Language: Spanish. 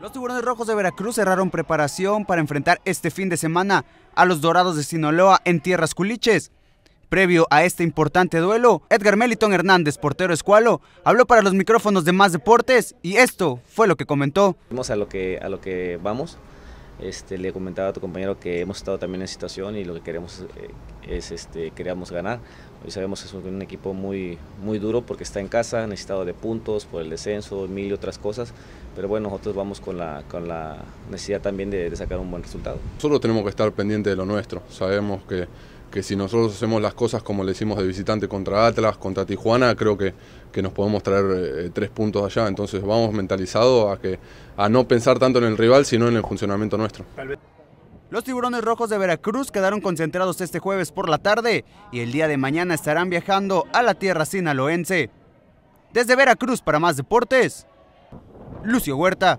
Los tiburones rojos de Veracruz cerraron preparación para enfrentar este fin de semana a los dorados de Sinaloa en tierras culiches. Previo a este importante duelo, Edgar Melitón Hernández, portero escualo, habló para los micrófonos de Más Deportes y esto fue lo que comentó. Vamos a lo que, a lo que vamos, le este, le comentaba a tu compañero que hemos estado también en situación y lo que queremos eh, es, este, ganar. Hoy sabemos que es un, equipo muy, muy duro porque está en casa, necesitado de puntos por el descenso, mil y otras cosas. Pero bueno, nosotros vamos con la, con la necesidad también de, sacar un buen resultado. Solo tenemos que estar pendientes de lo nuestro. Sabemos que que si nosotros hacemos las cosas como le hicimos de visitante contra Atlas, contra Tijuana, creo que, nos podemos traer eh, tres puntos allá. Entonces vamos mentalizados a, a no pensar tanto en el rival, sino en el funcionamiento nuestro. Los tiburones rojos de Veracruz quedaron concentrados este jueves por la tarde y el día de mañana estarán viajando a la tierra sinaloense. Desde Veracruz para más deportes, Lucio Huerta.